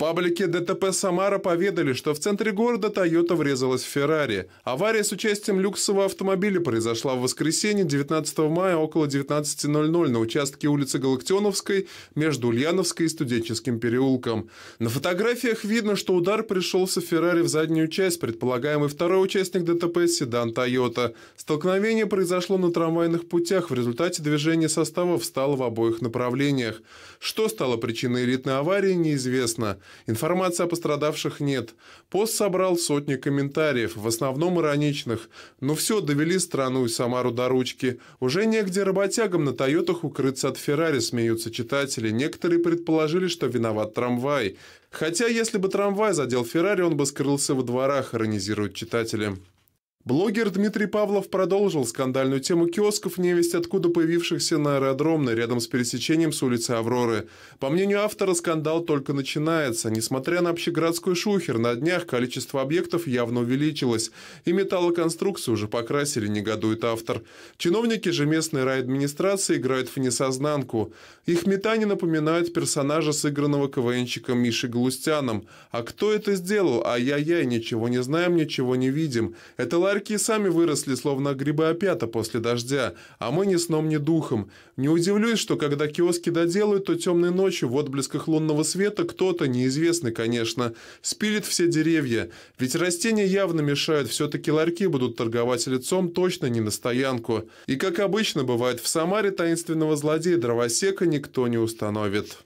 паблике ДТП «Самара» поведали, что в центре города «Тойота» врезалась в «Феррари». Авария с участием люксового автомобиля произошла в воскресенье 19 мая около 19.00 на участке улицы Галактионовской между Ульяновской и Студенческим переулком. На фотографиях видно, что удар пришелся «Феррари» в заднюю часть, предполагаемый второй участник ДТП «Седан Тойота». Столкновение произошло на трамвайных путях, в результате движение состава встало в обоих направлениях. Что стало причиной элитной аварии, неизвестно. Информации о пострадавших нет. Пост собрал сотни комментариев, в основном ироничных. Но все, довели страну и Самару до ручки. Уже негде работягам на Тойотах укрыться от Феррари, смеются читатели. Некоторые предположили, что виноват трамвай. Хотя, если бы трамвай задел Феррари, он бы скрылся во дворах, иронизируют читатели. Блогер Дмитрий Павлов продолжил скандальную тему киосков, невесть откуда появившихся на аэродромной рядом с пересечением с улицы Авроры. По мнению автора, скандал только начинается. Несмотря на общеградской шухер, на днях количество объектов явно увеличилось, и металлоконструкцию уже покрасили, негодует автор. Чиновники же местной райадминистрации играют в несознанку. Их метане напоминают персонажа, сыгранного КВНщиком Миши Галустяном. «А кто это сделал? А я, яй ничего не знаем, ничего не видим». Это Ларьки сами выросли, словно грибы опята после дождя, а мы ни сном, ни духом. Не удивлюсь, что когда киоски доделают, то темной ночью в отблесках лунного света кто-то, неизвестный, конечно, спилит все деревья. Ведь растения явно мешают, все-таки ларьки будут торговать лицом точно не на стоянку. И как обычно бывает, в Самаре таинственного злодея-дровосека никто не установит.